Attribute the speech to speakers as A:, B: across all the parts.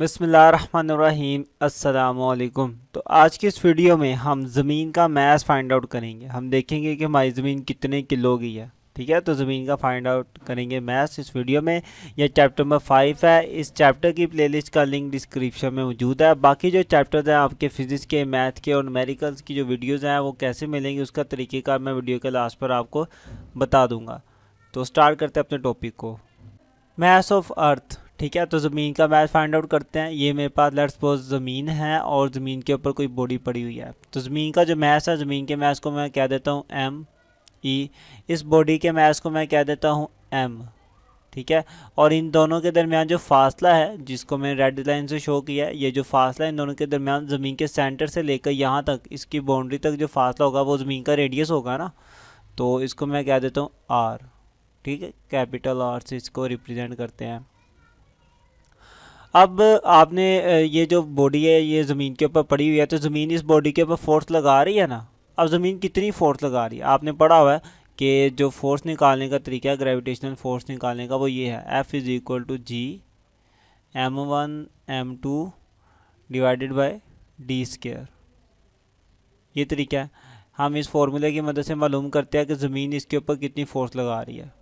A: बसमीम अल्लाम तो आज की इस वीडियो में हम ज़मीन का मैस फाइंड आउट करेंगे हम देखेंगे कि हमारी ज़मीन कितने किलो की है ठीक है तो ज़मीन का फाइंड आउट करेंगे मैथ इस वीडियो में यह चैप्टर नंबर फाइव है इस चैप्टर की प्लेलिस्ट का लिंक डिस्क्रिप्शन में मौजूद है बाकी जो चैप्टर्स हैं आपके फिजिक्स के मैथ के और न्यूमेरिकल्स की जो वीडियोज़ हैं वो कैसे मिलेंगी उसका तरीक़ेकार मैं वीडियो के लास्ट पर आपको बता दूँगा तो स्टार्ट करते हैं अपने टॉपिक को मैथ ऑफ अर्थ ठीक है तो ज़मीन का मैच फाइंड आउट करते हैं ये मेरे पास लेट्स सपोज ज़मीन है और ज़मीन के ऊपर कोई बॉडी पड़ी हुई है तो ज़मीन का जो मैच है ज़मीन के मैच को मैं कह देता हूँ एम ई e, इस बॉडी के मैच को मैं कह देता हूँ एम ठीक है और इन दोनों के दरमियान जो फासला है जिसको मैंने रेड लाइन से शो किया है ये जो फासला इन दोनों के दरमियान ज़मीन के सेंटर से लेकर यहाँ तक इसकी बाउंड्री तक जो फासला होगा वो ज़मीन का रेडियस होगा ना तो इसको मैं कह देता हूँ आर ठीक है कैपिटल आर से इसको रिप्रेजेंट करते हैं अब आपने ये जो बॉडी है ये ज़मीन के ऊपर पड़ी हुई है तो ज़मीन इस बॉडी के ऊपर फोर्स लगा रही है ना अब ज़मीन कितनी फोर्स लगा रही है आपने पढ़ा हुआ है कि जो फोर्स निकालने का तरीका है ग्रेविटेशनल फोर्स निकालने का वो ये है F is equal to G M one M two divided by D square ये तरीका है हम इस फॉर्मूले की मदद से मालूम करते हैं कि ज़मीन इसके ऊपर कितनी फ़ोर्स लगा रही है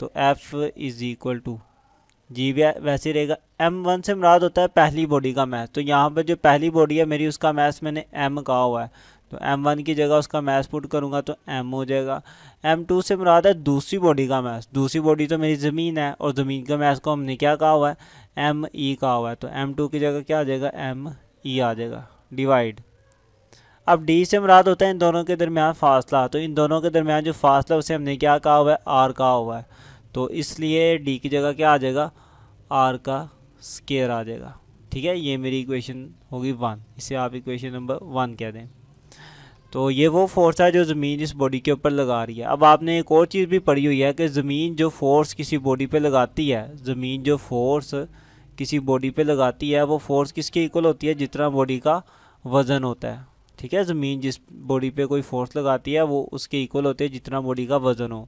A: तो F is equal to G वैसे रहेगा एम वन से मुराद होता है पहली बॉडी का मैथ तो यहाँ पर जो पहली बॉडी है मेरी उसका मैथ मैंने एम कहा हुआ है तो एम वन की जगह उसका मैथ पुट करूँगा तो एम हो जाएगा एम टू से मुराद है दूसरी बॉडी का मैथ दूसरी बॉडी तो मेरी ज़मीन है और ज़मीन का मैथ को हमने क्या कहा हुआ है एम ई e कहा हुआ है तो एम टू की जगह क्या आ जाएगा एम ई e आ जाएगा डिवाइड अब डी से मुराद होता है इन दोनों के दरमियान फासला तो इन दोनों के दरमियान जो फासला उसे हमने क्या कहा हुआ है आर कहा हुआ है तो इसलिए डी की जगह क्या आ जाएगा आर का स्केयर आ जाएगा ठीक है ये मेरी इक्वेशन होगी वन इसे आप इक्वेशन नंबर वन कह दें तो ये वो फोर्स है जो ज़मीन इस बॉडी के ऊपर लगा रही है अब आपने एक और चीज़ भी पढ़ी हुई है कि ज़मीन जो फोर्स किसी बॉडी पे लगाती है ज़मीन जो फोर्स किसी बॉडी पे लगाती है वो फोर्स किसके इक्वल होती है जितना बॉडी का वज़न होता है ठीक है ज़मीन जिस बॉडी पे कोई फोर्स लगाती है वो उसके इक्वल होते हैं जितना बॉडी का वज़न हो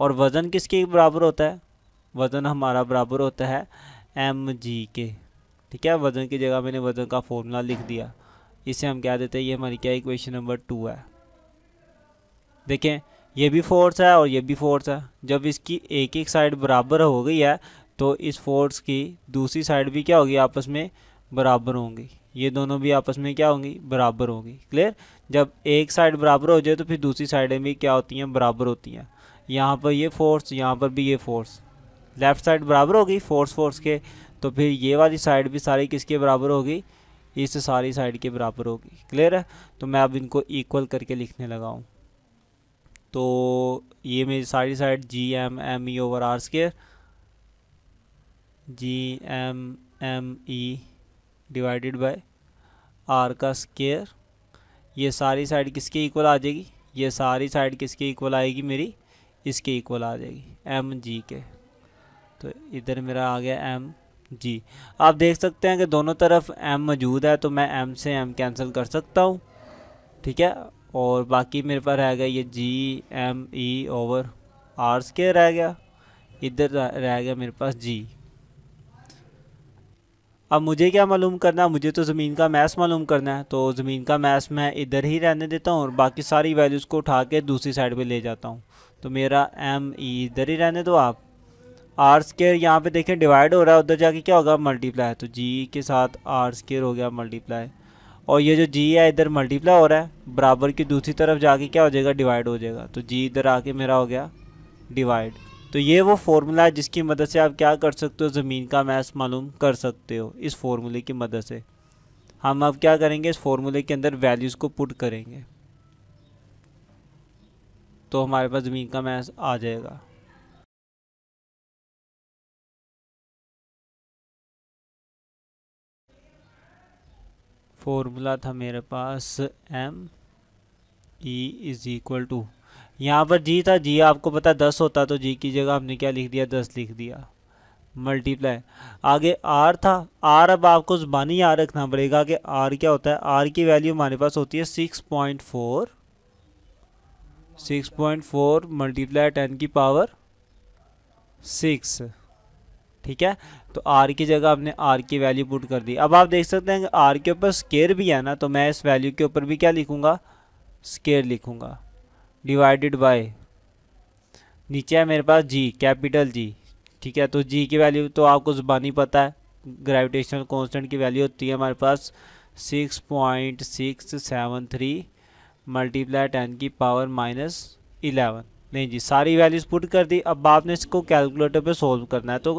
A: और वज़न किसके बराबर होता है वज़न हमारा बराबर होता है एम जी के ठीक है वज़न की जगह मैंने वज़न का फॉर्मूला लिख दिया इसे हम क्या देते हैं ये हमारी क्या इक्वेशन नंबर टू है देखें ये भी फोर्स है और ये भी फोर्स है जब इसकी एक एक साइड बराबर हो गई है तो इस फोर्स की दूसरी साइड भी क्या होगी आपस में बराबर होंगी ये दोनों भी आपस में क्या होंगी बराबर होंगी क्लियर जब एक साइड बराबर हो जाए तो फिर दूसरी साइडें भी क्या होती हैं बराबर होती हैं यहाँ पर ये फोर्स यहाँ पर भी ये फोर्स लेफ़्ट साइड बराबर होगी फोर्स फोर्स के तो फिर ये वाली साइड भी सारी किसके बराबर होगी इस सारी साइड के बराबर होगी क्लियर है तो मैं अब इनको इक्वल करके लिखने लगा हूँ तो ये मेरी सारी side G M M E over R square G M M E divided by R का स्केयर ये सारी साइड किसके इक्वल आ जाएगी ये सारी साइड किसके इक्वल आएगी मेरी इसके इक्वल आ जाएगी एम जी के तो इधर मेरा आ गया एम जी आप देख सकते हैं कि दोनों तरफ एम मौजूद है तो मैं एम से एम कैंसिल कर सकता हूँ ठीक है और बाकी मेरे पास रह गया ये G M E over R square रह गया इधर रह गया मेरे पास जी अब मुझे क्या मालूम करना है मुझे तो ज़मीन का मैस मालूम करना है तो ज़मीन का मैस मैं इधर ही रहने देता हूँ और बाकी सारी वैल्यूज़ को उठा के दूसरी साइड पे ले जाता हूँ तो मेरा एम ई e इधर ही रहने दो आप आर स्केयर यहाँ पे देखें डिवाइड हो रहा है उधर जाके क्या होगा मल्टीप्लाई तो जी के साथ आर स्केयर हो गया मल्टीप्लाई और ये जो जी है इधर मल्टीप्लाई हो रहा है बराबर की दूसरी तरफ जाके क्या हो जाएगा डिवाइड हो जाएगा तो जी इधर आके मेरा हो गया डिवाइड तो ये वो फार्मूला है जिसकी मदद से आप क्या कर सकते हो ज़मीन का मैथ मालूम कर सकते हो इस फार्मूले की मदद से हम अब क्या करेंगे इस फार्मूले के अंदर वैल्यूज़ को पुट करेंगे तो हमारे पास ज़मीन का मैथ आ जाएगा फॉर्मूला था मेरे पास M E is equal to यहाँ पर जी था जी आपको पता दस होता तो जी की जगह हमने क्या लिख दिया दस लिख दिया मल्टीप्लाई आगे आर था आर अब आपको ज़ुबानी याद रखना पड़ेगा कि आर क्या होता है आर की वैल्यू हमारे पास होती है six point four six point four multiply ten की पावर सिक्स ठीक है तो आर की जगह आपने आर की वैल्यू पुट कर दी अब आप देख सकते हैं आर के ऊपर स्केयर भी है ना तो मैं इस वैल्यू के ऊपर भी क्या लिखूँगा स्केयर लिखूँगा डिवाइडेड बाय नीचे है मेरे पास जी कैपिटल जी ठीक है तो जी की वैल्यू तो आपको ज़ुबानी पता है ग्रेविटेशनल कॉन्सटेंट की वैल्यू होती है हमारे पास six point six seven three multiply ten की पावर माइनस इलेवन नहीं जी सारी वैल्यूज़ पुट कर दी अब आपने इसको कैलकुलेटर पे सॉल्व करना है तो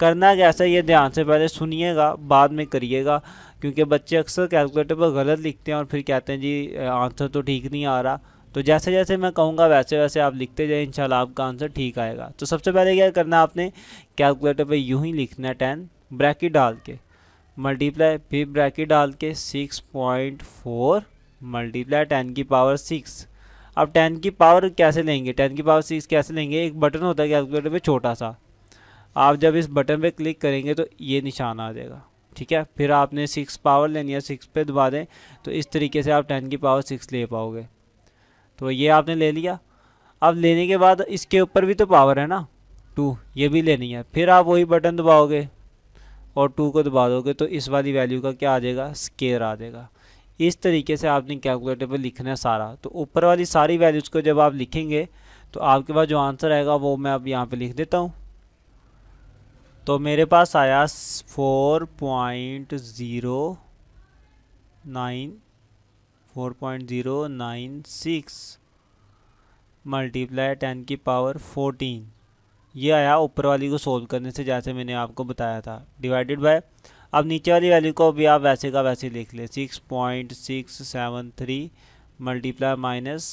A: करना कैसा है ये ध्यान से पहले सुनिएगा बाद में करिएगा क्योंकि बच्चे अक्सर कैलकुलेटर पर गलत लिखते हैं और फिर कहते हैं जी आंसर तो ठीक नहीं आ रहा तो जैसे जैसे मैं कहूँगा वैसे वैसे आप लिखते जाए इंशाल्लाह आपका आंसर ठीक आएगा तो सबसे पहले क्या करना आपने कैलकुलेटर पर यूँ ही लिखना है टेन ब्रैकेट डाल के मल्टीप्लाई फिर ब्रैकेट डाल के six point four multiply ten की पावर सिक्स अब टेन की पावर कैसे लेंगे टेन की पावर सिक्स कैसे लेंगे एक बटन होता है कैलकुलेटर पे छोटा सा आप जब इस बटन पे क्लिक करेंगे तो ये निशान आ जाएगा ठीक है फिर आपने सिक्स पावर लेनी है सिक्स पे दबा दें तो इस तरीके से आप टेन की पावर सिक्स ले पाओगे तो ये आपने ले लिया अब लेने के बाद इसके ऊपर भी तो पावर है ना टू ये भी लेनी है फिर आप वही बटन दबाओगे और टू को दबा दोगे तो इस वाली वैल्यू का क्या आ जाएगा स्केयर आ जाएगा इस तरीके से आपने कैलकुलेटर पर लिखना है सारा तो ऊपर वाली सारी वैल्यूज़ को जब आप लिखेंगे तो आपके पास जो आंसर आएगा वो मैं अब यहाँ पे लिख देता हूँ तो मेरे पास आया four point zero nine four point zero nine six multiply ten की पावर फोटीन ये आया ऊपर वाली को सोल्व करने से जैसे मैंने आपको बताया था डिवाइडेड बाय अब नीचे वाली वैल्यू को भी आप वैसे का वैसे लिख ले six point six seven three multiply minus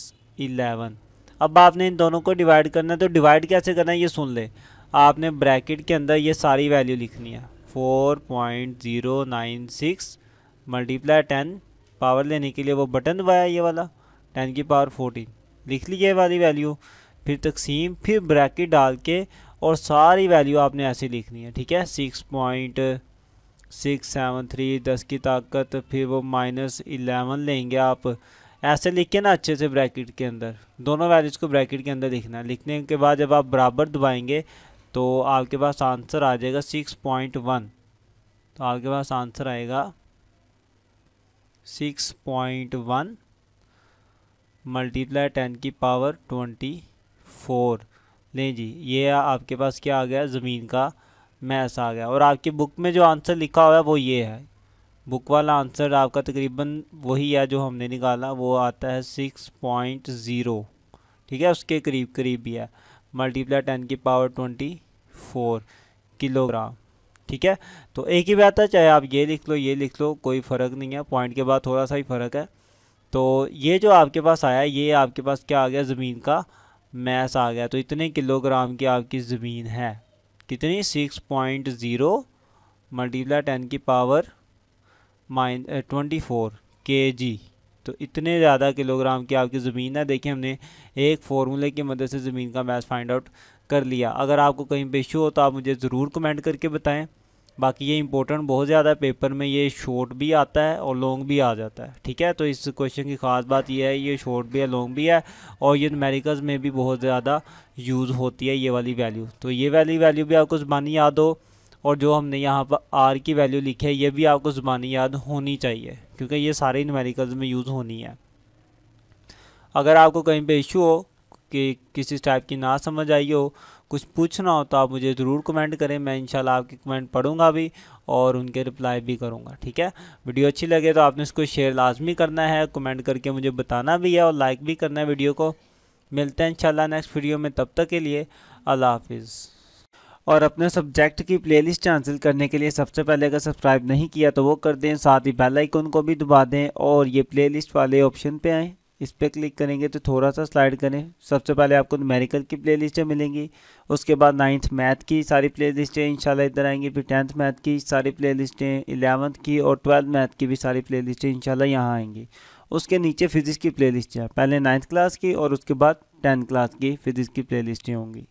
A: eleven अब आपने इन दोनों को डिवाइड करना है तो डिवाइड कैसे करना है ये सुन ले आपने ब्रैकेट के अंदर ये सारी वैल्यू लिखनी है four point zero nine six multiply ten power लेने के लिए वो बटन दबाया ये वाला टेन की पावर फोर्टीन लिख ली ये वाली वैल्यू फिर तकसीम फिर ब्रैकेट डाल के और सारी वैल्यू आपने ऐसे लिखनी है ठीक है six point six seven three दस की ताकत फिर वो माइनस इलेवन लेंगे आप ऐसे लिख के ना अच्छे से ब्रैकेट के अंदर दोनों वैल्यूज़ को ब्रैकेट के अंदर लिखना है लिखने के बाद जब आप बराबर दबाएंगे तो आपके पास आंसर आ जाएगा सिक्स पॉइंट वन तो आपके पास आंसर आएगा six point one multiply ten की पावर ट्वेंटी फोर नहीं जी ये आपके पास क्या आ गया ज़मीन का मैस आ गया और आपकी बुक में जो आंसर लिखा हुआ है वो ये है बुक वाला आंसर आपका तकरीबन वही है जो हमने निकाला वो आता है सिक्स पॉइंट ज़ीरो ठीक है उसके करीब करीब भी है मल्टीप्लाई टेन की पावर ट्वेंटी फोर किलोग्राम ठीक है तो एक ही बात है चाहे आप ये लिख लो ये लिख लो कोई फ़र्क नहीं है पॉइंट के बाद थोड़ा सा ही फ़र्क है तो ये जो आपके पास आया ये आपके पास क्या आ गया ज़मीन का मैस आ गया तो इतने किलोग्राम की आपकी ज़मीन है कितनी six point zero multiply ten की power minus twenty four K G तो इतने ज़्यादा किलोग्राम की आपकी ज़मीन है देखिए हमने एक फार्मूले की मदद से ज़मीन का मैथ फाइंड आउट कर लिया अगर आपको कहीं पे इशू हो तो आप मुझे ज़रूर कमेंट करके बताएं बाकी ये इंपॉर्टेंट बहुत ज़्यादा है पेपर में ये शॉर्ट भी आता है और लॉन्ग भी आ जाता है ठीक है तो इस क्वेश्चन की ख़ास बात यह है ये शॉर्ट भी है लॉन्ग भी है और ये नमेरिकल्स में भी बहुत ज़्यादा यूज़ होती है ये वाली वैल्यू तो ये वाली वैल्यू भी आपको ज़बानी याद हो और जो हमने यहाँ पर आर की वैल्यू लिखी है ये भी आपको ज़बानी याद होनी चाहिए क्योंकि ये सारे इन में यूज़ होनी है अगर आपको कहीं पर इशू हो कि किसी टाइप की ना समझ आई हो कुछ पूछना हो तो आप मुझे ज़रूर कमेंट करें मैं इंशाल्लाह आपके कमेंट पढ़ूंगा भी और उनके रिप्लाई भी करूंगा ठीक है वीडियो अच्छी लगे तो आपने इसको शेयर लाजमी करना है कमेंट करके मुझे बताना भी है और लाइक भी करना है वीडियो को मिलते हैं इंशाल्लाह नेक्स्ट वीडियो में तब तक के लिए अल्लाह हाफिज़ और अपने सब्जेक्ट की प्लेलिस्ट हासिल करने के लिए सबसे पहले अगर सब्सक्राइब नहीं किया तो वो कर दें साथ ही बेल आइकन को भी दबा दें और ये प्लेलिस्ट वाले ऑप्शन पे आएँ इस पर क्लिक करेंगे तो थोड़ा सा स्लाइड करें सबसे पहले आपको न्यूमेरिकल की लिस्टें मिलेंगी उसके बाद नाइन्थ मैथ की सारी प्ले इन शाला इधर आएंगी फिर टेंथ मैथ की सारी प्ले लिस्टें इलेवंथ की और ट्वेल्थ मैथ की भी सारी प्ले लिस्टें इनशाला यहाँ आएंगी उसके नीचे फिजिक्स की प्ले है पहले नाइन्थ क्लास की और उसके बाद टेंथ क्लास की फिजिक्स की लिस्टें होंगी